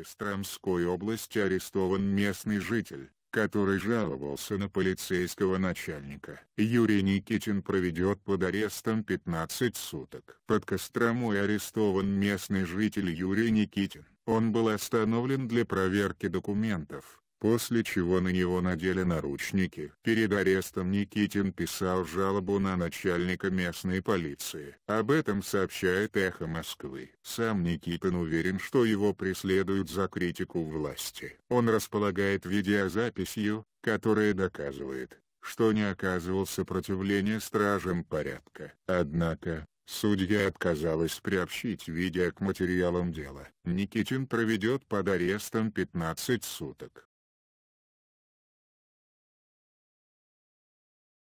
из Трамской области арестован местный житель, который жаловался на полицейского начальника. Юрий Никитин проведет под арестом 15 суток. Под Костромой арестован местный житель Юрий Никитин. Он был остановлен для проверки документов после чего на него надели наручники. Перед арестом Никитин писал жалобу на начальника местной полиции. Об этом сообщает «Эхо Москвы». Сам Никитин уверен, что его преследуют за критику власти. Он располагает видеозаписью, которая доказывает, что не оказывал сопротивления стражам порядка. Однако, Судья отказалась приобщить видео к материалам дела. Никитин проведет под арестом 15 суток.